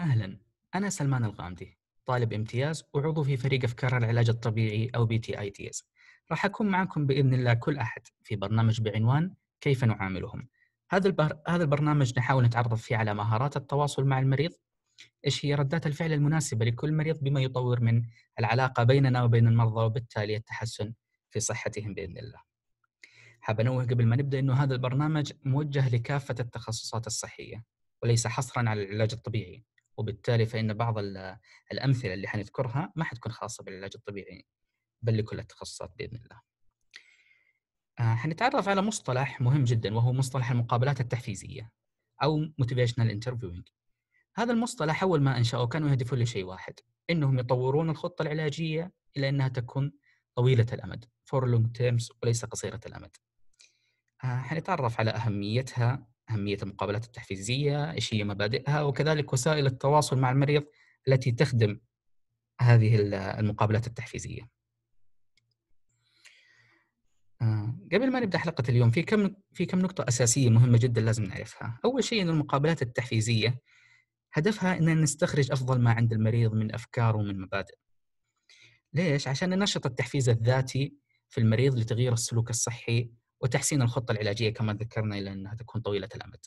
أهلا أنا سلمان الغامدي طالب امتياز وعضو في فريق أفكار العلاج الطبيعي أو بي تي آي تيز راح أكون معكم بإذن الله كل أحد في برنامج بعنوان كيف نعاملهم هذا البر... هذا البرنامج نحاول نتعرف فيه على مهارات التواصل مع المريض ايش هي ردات الفعل المناسبه لكل مريض بما يطور من العلاقه بيننا وبين المرضى وبالتالي التحسن في صحتهم باذن الله. حاب انوه قبل ما نبدا انه هذا البرنامج موجه لكافه التخصصات الصحيه وليس حصرا على العلاج الطبيعي وبالتالي فإن بعض الأمثلة اللي حنذكرها ما حتكون خاصة بالعلاج الطبيعي بل لكل التخصصات بإذن الله آه، حنتعرف على مصطلح مهم جدا وهو مصطلح المقابلات التحفيزية أو motivational interviewing هذا المصطلح أول ما انشاوه كانوا يهدفون لشيء واحد إنهم يطورون الخطة العلاجية إلى أنها تكون طويلة الأمد for long terms وليس قصيرة الأمد آه، حنتعرف على أهميتها أهمية المقابلات التحفيزية إيش هي مبادئها وكذلك وسائل التواصل مع المريض التي تخدم هذه المقابلات التحفيزية آه، قبل ما نبدا حلقه اليوم في كم في كم نقطه اساسيه مهمه جدا لازم نعرفها اول شيء ان المقابلات التحفيزيه هدفها ان نستخرج افضل ما عند المريض من افكار ومن مبادئ ليش عشان ننشط التحفيز الذاتي في المريض لتغيير السلوك الصحي وتحسين الخطه العلاجيه كما ذكرنا الى انها تكون طويله الامد.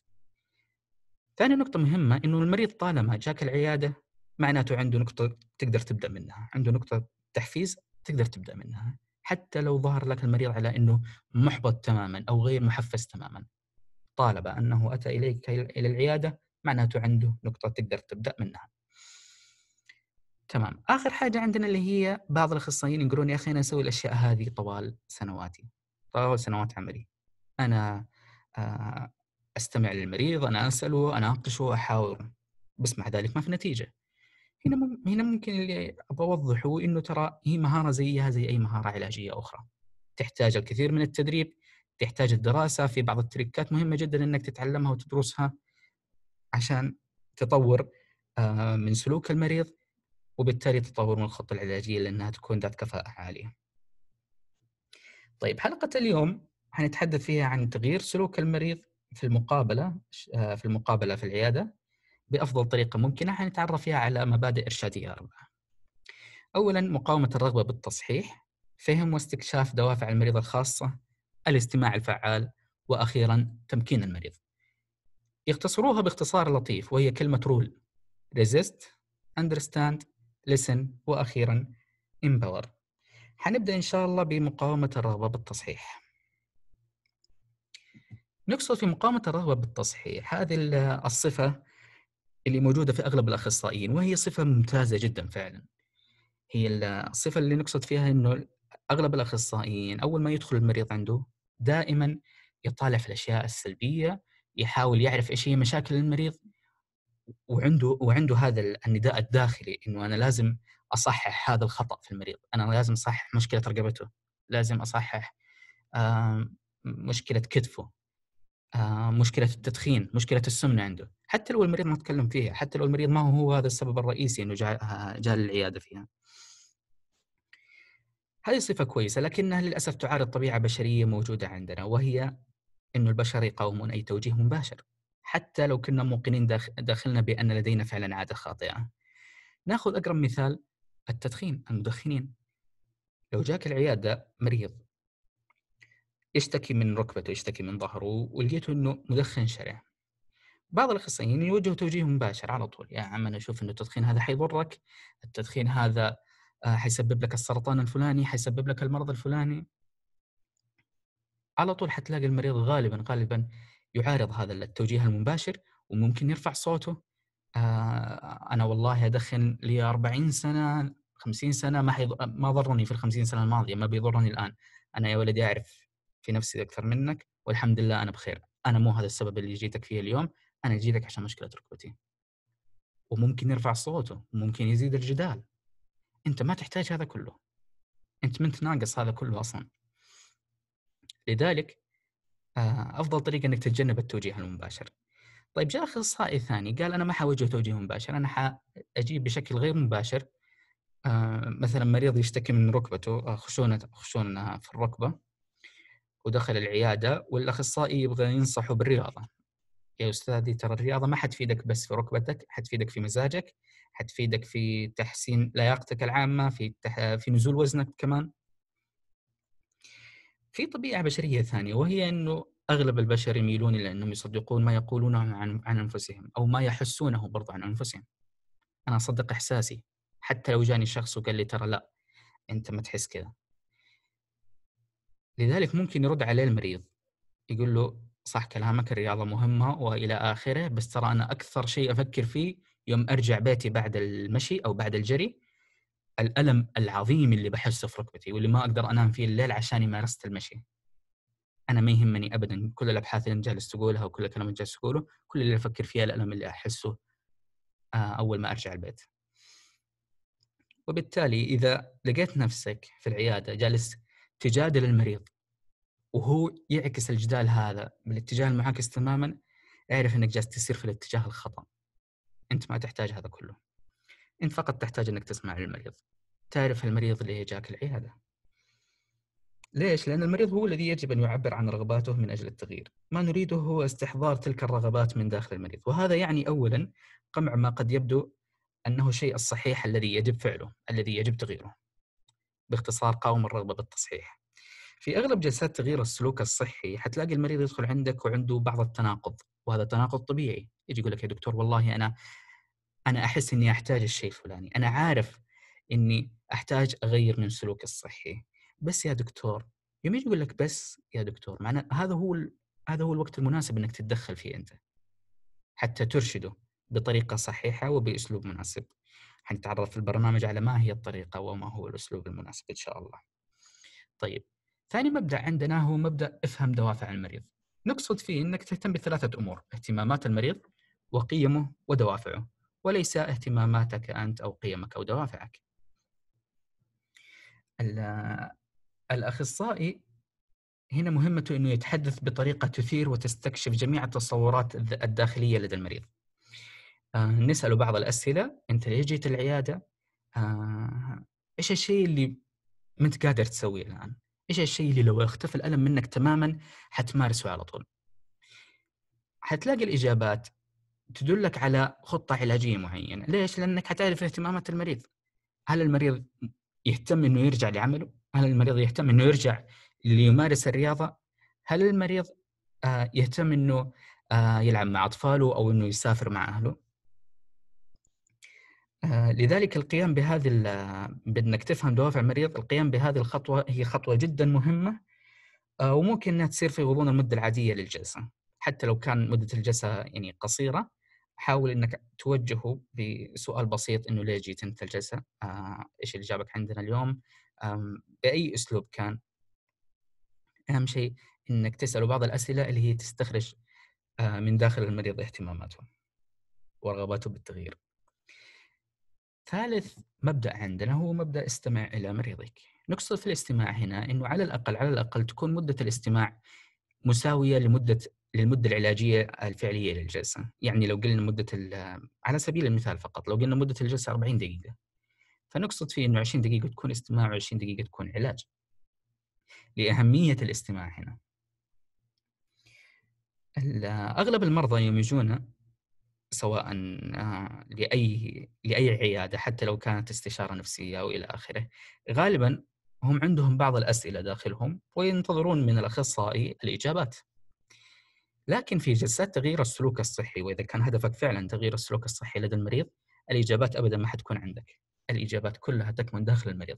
ثاني نقطه مهمه انه المريض طالما جاك العياده معناته عنده نقطه تقدر تبدا منها، عنده نقطه تحفيز تقدر تبدا منها، حتى لو ظهر لك المريض على انه محبط تماما او غير محفز تماما. طالب انه اتى اليك الى العياده معناته عنده نقطه تقدر تبدا منها. تمام، اخر حاجه عندنا اللي هي بعض الاخصائيين يقولون يا اخي انا اسوي الاشياء هذه طوال سنواتي. خطة وسنوات عملي أنا آه، أستمع للمريض أنا أسأله أناقشه أحاوره بس مع ذلك ما في نتيجة هنا هنا ممكن اللي ابغى اوضحه انه ترى هي مهاره زيها زي اي مهاره علاجيه اخرى تحتاج الكثير من التدريب تحتاج الدراسه في بعض التركات مهمه جدا انك تتعلمها وتدرسها عشان تطور آه، من سلوك المريض وبالتالي تطور من الخطه العلاجيه لانها تكون ذات كفاءه عاليه طيب حلقة اليوم حنتحدث فيها عن تغيير سلوك المريض في المقابلة آه، في المقابلة في العيادة بأفضل طريقة ممكنة حنتعرف فيها على مبادئ إرشادية أربعة أولا مقاومة الرغبة بالتصحيح فهم واستكشاف دوافع المريض الخاصة الاستماع الفعال وأخيرا تمكين المريض يختصروها باختصار لطيف وهي كلمة رول resist understand listen وأخيرا empower حنبدأ إن شاء الله بمقاومة الرغبة بالتصحيح نقصد في مقاومة الرغبة بالتصحيح هذه الصفة اللي موجودة في أغلب الأخصائيين وهي صفة ممتازة جدا فعلا هي الصفة اللي نقصد فيها أنه أغلب الأخصائيين أول ما يدخل المريض عنده دائما يطالع في الأشياء السلبية يحاول يعرف إيش هي مشاكل المريض وعنده وعنده هذا النداء الداخلي انه انا لازم اصحح هذا الخطا في المريض انا لازم اصحح مشكله رقبته لازم اصحح مشكله كتفه مشكله التدخين مشكله السمنه عنده حتى لو المريض ما تكلم فيها حتى لو المريض ما هو هذا السبب الرئيسي انه جاء للعياده فيها هذه صفة كويسة لكنها للأسف تعارض طبيعة بشرية موجودة عندنا وهي أن البشر يقاومون أي توجيه مباشر حتى لو كنا موقنين داخلنا بأن لدينا فعلا عادة خاطئة ناخذ أقرب مثال التدخين المدخنين لو جاك العياده مريض يشتكي من ركبته يشتكي من ظهره ولقيته انه مدخن شرع بعض الاخصائيين يوجهوا توجيه مباشر على طول يا عم انا اشوف انه التدخين هذا حيضرك التدخين هذا آه، حيسبب لك السرطان الفلاني حيسبب لك المرض الفلاني على طول حتلاقي المريض غالبا غالبا يعارض هذا التوجيه المباشر وممكن يرفع صوته آه، انا والله ادخن لي 40 سنه 50 سنه ما حيض... ما ضرني في ال 50 سنه الماضيه ما بيضرني الان انا يا ولدي اعرف في نفسي اكثر منك والحمد لله انا بخير انا مو هذا السبب اللي جيتك فيه اليوم انا جيتك عشان مشكله ركبتي وممكن يرفع صوته وممكن يزيد الجدال انت ما تحتاج هذا كله انت منت ناقص هذا كله اصلا لذلك آه، افضل طريقه انك تتجنب التوجيه المباشر طيب جاء اخصائي ثاني قال انا ما حوجه توجيه مباشر انا حاجيب بشكل غير مباشر آه، مثلا مريض يشتكي من ركبته خشونه خشونه في الركبه ودخل العياده والاخصائي يبغى ينصحه بالرياضه يا استاذي ترى الرياضه ما حتفيدك بس في ركبتك حتفيدك في مزاجك حتفيدك في تحسين لياقتك العامه في تح... في نزول وزنك كمان في طبيعه بشريه ثانيه وهي انه اغلب البشر يميلون الى انهم يصدقون ما يقولونه عن عن انفسهم او ما يحسونه برضه عن انفسهم. انا اصدق احساسي حتى لو جاني شخص وقال لي ترى لا انت ما تحس كذا. لذلك ممكن يرد عليه المريض يقول له صح كلامك الرياضة مهمة والى اخره بس ترى انا اكثر شيء افكر فيه يوم ارجع بيتي بعد المشي او بعد الجري الالم العظيم اللي بحسه في ركبتي واللي ما اقدر انام فيه الليل عشان مارست المشي انا ما يهمني ابدا كل الابحاث اللي جالس تقولها وكل الكلام اللي جالس تقوله كل اللي افكر فيها الالم اللي احسه آه، اول ما ارجع البيت وبالتالي اذا لقيت نفسك في العياده جالس تجادل المريض وهو يعكس الجدال هذا بالاتجاه المعاكس تماما اعرف انك جالس تسير في الاتجاه الخطا انت ما تحتاج هذا كله انت فقط تحتاج انك تسمع للمريض تعرف المريض اللي جاك العياده ليش؟ لأن المريض هو الذي يجب أن يعبر عن رغباته من أجل التغيير ما نريده هو استحضار تلك الرغبات من داخل المريض وهذا يعني أولا قمع ما قد يبدو أنه الشيء الصحيح الذي يجب فعله الذي يجب تغييره باختصار قاوم الرغبة بالتصحيح في أغلب جلسات تغيير السلوك الصحي حتلاقي المريض يدخل عندك وعنده بعض التناقض وهذا تناقض طبيعي يجي يقول لك يا دكتور والله أنا أنا أحس إني أحتاج الشيء الفلاني أنا عارف إني أحتاج أغير من سلوكي الصحي بس يا دكتور يوم يجي يقول لك بس يا دكتور معنا هذا هو هذا هو الوقت المناسب انك تتدخل فيه انت حتى ترشده بطريقه صحيحه وباسلوب مناسب حنتعرف في البرنامج على ما هي الطريقه وما هو الاسلوب المناسب ان شاء الله طيب ثاني مبدا عندنا هو مبدا افهم دوافع المريض نقصد فيه انك تهتم بثلاثه امور اهتمامات المريض وقيمه ودوافعه وليس اهتماماتك انت او قيمك او دوافعك الاخصائي هنا مهمته انه يتحدث بطريقه تثير وتستكشف جميع التصورات الداخليه لدى المريض. آه، نساله بعض الاسئله، انت ليش جيت العياده؟ آه، ايش الشيء اللي ما انت قادر تسويه الان؟ ايش الشيء اللي لو اختفى الالم منك تماما حتمارسه على طول؟ حتلاقي الاجابات تدلك على خطه علاجيه معينه، ليش؟ لانك حتعرف اهتمامات المريض. هل المريض يهتم انه يرجع لعمله؟ هل المريض يهتم انه يرجع ليمارس الرياضه؟ هل المريض آه، يهتم انه آه، يلعب مع اطفاله او انه يسافر مع اهله؟ آه، لذلك القيام بهذه بانك تفهم دوافع المريض، القيام بهذه الخطوه هي خطوه جدا مهمه وممكن انها تصير في غضون المده العاديه للجلسه، حتى لو كان مده الجلسه يعني قصيره حاول انك توجهه بسؤال بسيط انه ليش جيت انت الجلسه؟ ايش اللي جابك عندنا اليوم؟ باي اسلوب كان اهم شيء انك تساله بعض الاسئله اللي هي تستخرج آه، من داخل المريض اهتماماته ورغباته بالتغيير ثالث مبدا عندنا هو مبدا استمع الى مريضك نقصد في الاستماع هنا انه على الاقل على الاقل تكون مده الاستماع مساويه لمده للمده العلاجيه الفعليه للجلسه يعني لو قلنا مده على سبيل المثال فقط لو قلنا مده الجلسه 40 دقيقه فنقصد فيه انه 20 دقيقه تكون استماع و20 دقيقه تكون علاج لاهميه الاستماع هنا اغلب المرضى يوم يجونا سواء آه، لاي لاي عياده حتى لو كانت استشاره نفسيه او الى اخره غالبا هم عندهم بعض الاسئله داخلهم وينتظرون من الاخصائي الاجابات لكن في جلسات تغيير السلوك الصحي واذا كان هدفك فعلا تغيير السلوك الصحي لدى المريض الاجابات ابدا ما حتكون عندك الإجابات كلها تكمن داخل المريض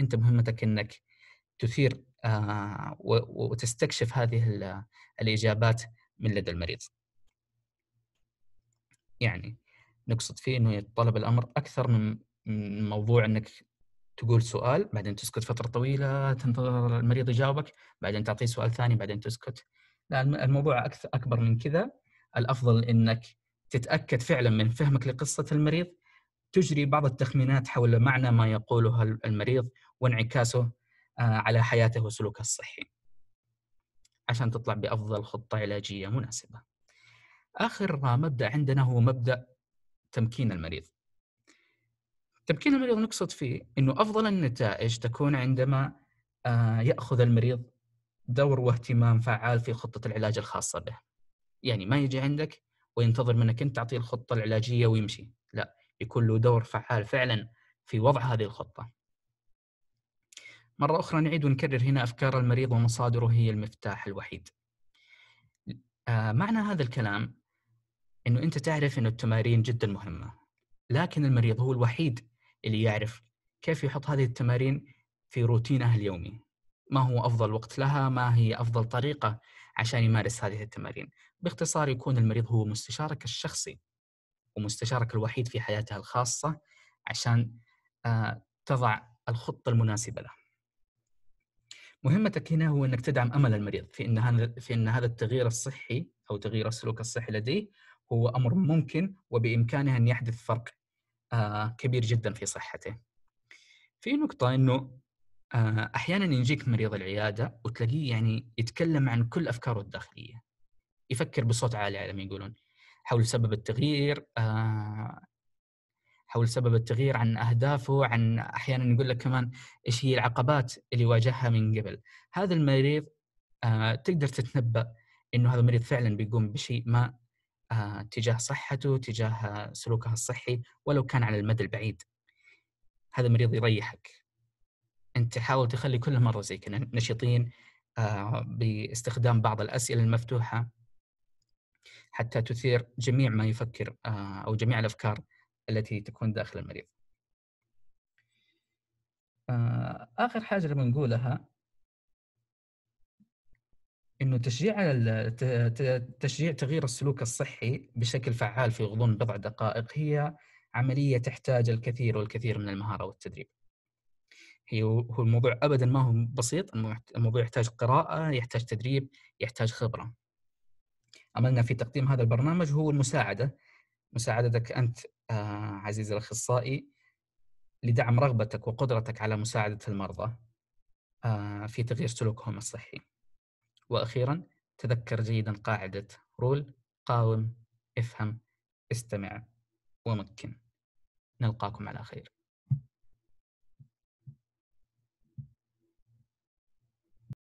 أنت مهمتك أنك تثير آه، وتستكشف هذه الإجابات من لدى المريض يعني نقصد فيه أنه يتطلب الأمر أكثر من موضوع أنك تقول سؤال بعدين تسكت فترة طويلة تنتظر المريض يجاوبك بعدين تعطيه سؤال ثاني بعدين تسكت لا الموضوع أكثر أكبر من كذا الأفضل أنك تتأكد فعلا من فهمك لقصة المريض تجري بعض التخمينات حول معنى ما يقوله المريض وانعكاسه آه، على حياته وسلوكه الصحي عشان تطلع بأفضل خطة علاجية مناسبة آخر مبدأ عندنا هو مبدأ تمكين المريض تمكين المريض نقصد فيه أنه أفضل النتائج تكون عندما آه، يأخذ المريض دور واهتمام فعال في خطة العلاج الخاصة به يعني ما يجي عندك وينتظر منك أنت تعطيه الخطة العلاجية ويمشي لا يكون له دور فعال فعلا في وضع هذه الخطة مرة أخرى نعيد ونكرر هنا أفكار المريض ومصادره هي المفتاح الوحيد آه، معنى هذا الكلام أنه أنت تعرف أن التمارين جدا مهمة لكن المريض هو الوحيد اللي يعرف كيف يحط هذه التمارين في روتينه اليومي ما هو أفضل وقت لها ما هي أفضل طريقة عشان يمارس هذه التمارين باختصار يكون المريض هو مستشارك الشخصي ومستشارك الوحيد في حياتها الخاصة عشان آه، تضع الخطة المناسبة له مهمتك هنا هو أنك تدعم أمل المريض في أن في أن هذا التغيير الصحي أو تغيير السلوك الصحي لديه هو أمر ممكن وبإمكانه أن يحدث فرق آه، كبير جدا في صحته. في نقطة أنه آه، أحيانا يجيك مريض العيادة وتلاقيه يعني يتكلم عن كل أفكاره الداخلية يفكر بصوت عالي على ما يقولون حول سبب التغيير آه، حول سبب التغيير عن اهدافه عن احيانا يقول لك كمان ايش هي العقبات اللي واجهها من قبل هذا المريض آه، تقدر تتنبا انه هذا المريض فعلا بيقوم بشيء ما آه، تجاه صحته تجاه سلوكه الصحي ولو كان على المدى البعيد هذا المريض يريحك انت حاول تخلي كل مره زي كذا نشيطين باستخدام بعض الاسئله المفتوحه حتى تثير جميع ما يفكر آه، أو جميع الأفكار التي تكون داخل المريض آه، آخر حاجة اللي بنقولها انه تشجيع تشجيع تغيير السلوك الصحي بشكل فعال في غضون بضع دقائق هي عمليه تحتاج الكثير والكثير من المهاره والتدريب. هي هو الموضوع ابدا ما هو بسيط، الموضوع يحتاج قراءه، يحتاج تدريب، يحتاج خبره. عملنا في تقديم هذا البرنامج هو المساعده مساعدتك انت آه، عزيزي الاخصائي لدعم رغبتك وقدرتك على مساعده المرضى آه، في تغيير سلوكهم الصحي. واخيرا تذكر جيدا قاعده رول قاوم افهم استمع ومكن. نلقاكم على خير.